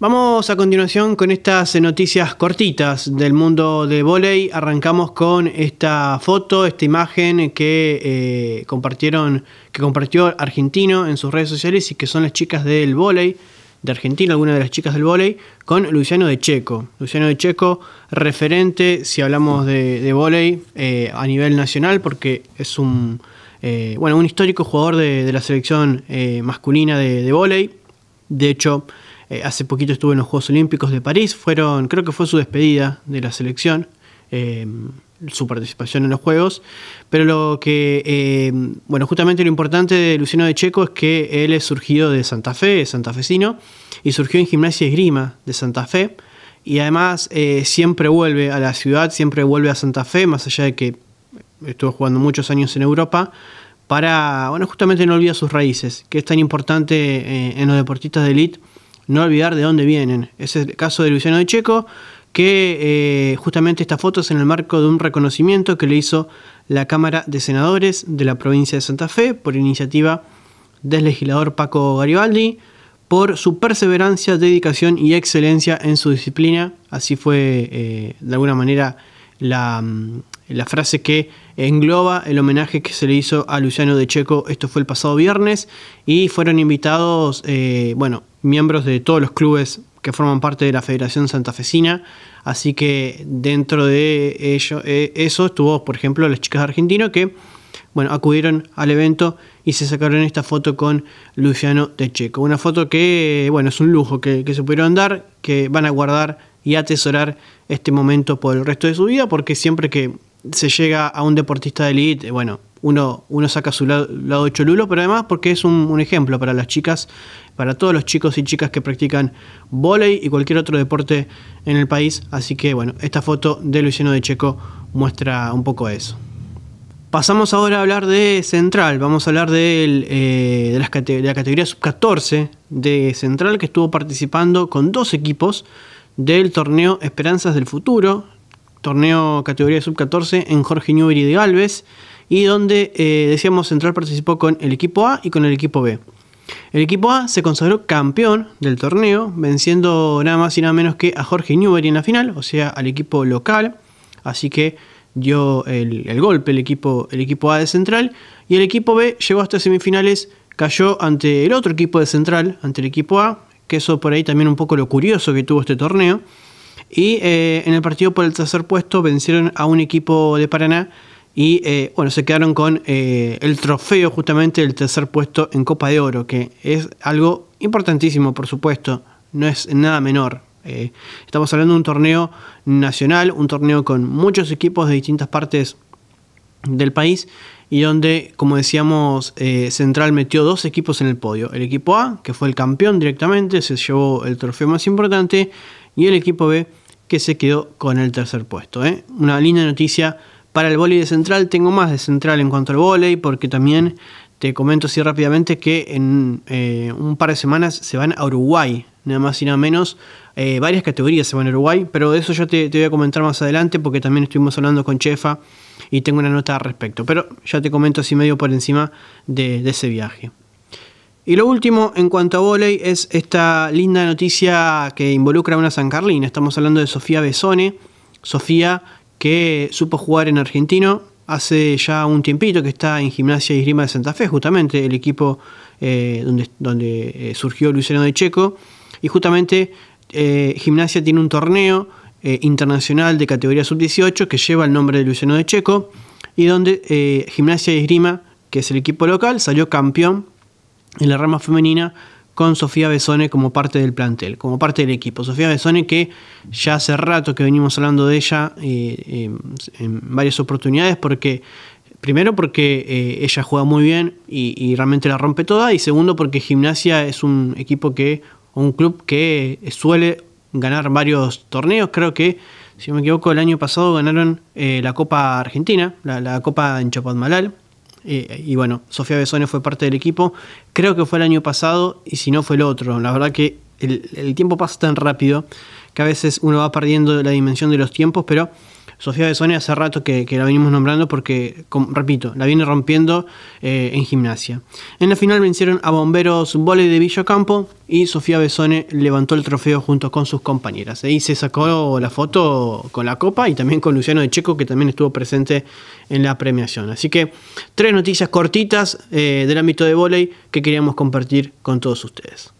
Vamos a continuación con estas noticias cortitas del mundo de volei. Arrancamos con esta foto, esta imagen que eh, compartieron, que compartió Argentino en sus redes sociales y que son las chicas del volei de Argentina, alguna de las chicas del volei, con Luciano de Checo. Luciano de Checo, referente, si hablamos de, de eh, a nivel nacional, porque es un, eh, bueno, un histórico jugador de, la selección masculina de, de De hecho, eh, hace poquito estuvo en los Juegos Olímpicos de París, fueron, creo que fue su despedida de la selección, eh, su participación en los Juegos. Pero lo que, eh, bueno, justamente lo importante de Luciano de Checo es que él es surgido de Santa Fe, es santafesino, y surgió en Gimnasia Esgrima de Santa Fe. Y además siempre vuelve a la ciudad, siempre vuelve a Santa Fe, más allá de que estuvo jugando muchos años en Europa, para, bueno, justamente no olvida sus raíces, que es tan importante en los deportistas de élite no olvidar de dónde vienen. Es el caso de Luciano de Checo, que eh, justamente esta foto es en el marco de un reconocimiento que le hizo la Cámara de Senadores de la provincia de Santa Fe por iniciativa del legislador Paco Garibaldi por su perseverancia, dedicación y excelencia en su disciplina. Así fue eh, de alguna manera mm, la, frase que engloba el homenaje que se le hizo a Luciano de Checo. Esto fue el pasado viernes y fueron invitados, eh, bueno, miembros de todos los clubes que forman parte de la Federación Santafesina. Así que dentro de ello, eh, eso estuvo, por ejemplo, las chicas argentinas que bueno, acudieron al evento y se sacaron esta foto con Luciano de Una foto que, bueno, es un lujo que, que se pudieron dar, que van a guardar y atesorar este momento por el resto de su vida, porque siempre que se llega a un deportista de élite, bueno, uno, uno saca su lado, de cholulo, pero además porque es un, ejemplo para las chicas, para todos los chicos y chicas que practican volei y cualquier otro deporte en el país. Así que bueno, esta foto de Luciano de Checo muestra un poco eso. Pasamos ahora a hablar de Central, vamos a hablar eh, de, la categoría sub-14 de Central que estuvo participando con dos equipos del torneo Esperanzas del Futuro, torneo categoría sub-14 en Jorge Newbery de Galvez y donde eh, decíamos Central participó con el equipo A y con el equipo B. El equipo A se consagró campeón del torneo, venciendo nada más y nada menos que a Jorge Newbery en la final, o sea, al equipo local. Así que dio el, golpe el equipo, el equipo A de Central. Y el equipo B llegó hasta semifinales, cayó ante el otro equipo de Central, ante el equipo A, que eso por ahí también un poco lo curioso que tuvo este torneo. Y eh, en el partido por el tercer puesto vencieron a un equipo de Paraná y eh, bueno, se quedaron con eh, el trofeo justamente el tercer puesto en Copa de Oro, que es algo importantísimo, por supuesto, no es nada menor. Eh, estamos hablando de un torneo nacional, un torneo con muchos equipos de distintas partes del país y donde, como decíamos, Central metió dos equipos en el podio. El equipo A, que fue el campeón directamente, se llevó el trofeo más importante, y el equipo B, que se quedó con el tercer puesto. Una linda noticia para el vóley de central tengo más de central en cuanto al vóley, porque también te comento así rápidamente que en eh, un par de semanas se van a Uruguay, nada más y nada menos. Eh, varias categorías se van a Uruguay, pero de eso ya te, voy a comentar más adelante porque también estuvimos hablando con Chefa y tengo una nota al respecto. Pero ya te comento así medio por encima de, ese viaje. Y lo último en cuanto a volei es esta linda noticia que involucra a una San Carlina. Estamos hablando de Sofía Besone. Sofía que supo jugar en Argentino hace ya un tiempito, que está en Gimnasia y Grima de Santa Fe, justamente el equipo eh, donde, donde eh, surgió Luciano de Checo. Y justamente eh, Gimnasia tiene un torneo internacional de categoría sub-18 que lleva el nombre de Luciano de Checo y donde Gimnasia y Esgrima, que es el equipo local, salió campeón en la rama femenina con Sofía Besone como parte del plantel, como parte del equipo. Sofía Besone que ya hace rato que venimos hablando de ella eh, em, en varias oportunidades porque Primero porque eh, ella juega muy bien y, realmente la rompe toda. Y segundo porque Gimnasia es un equipo que, un club que eh, suele ganar varios torneos. Creo que, si no me equivoco, el año pasado ganaron la Copa Argentina, la, la Copa en Chapadmalal y bueno, Sofía Besone fue parte del equipo. Creo que fue el año pasado y si no fue el otro. La verdad que el tiempo pasa tan rápido que a veces uno va perdiendo la dimensión de los tiempos, pero Sofía Besone hace rato que, la venimos nombrando porque, repito, la viene rompiendo eh, en gimnasia. En la final vencieron a Bomberos Vole de Villocampo y Sofía Besone levantó el trofeo junto con sus compañeras. Ahí se sacó la foto con la copa y también con Luciano de Checo que también estuvo presente en la premiación. Así que tres noticias cortitas eh, del ámbito de volei que queríamos compartir con todos ustedes.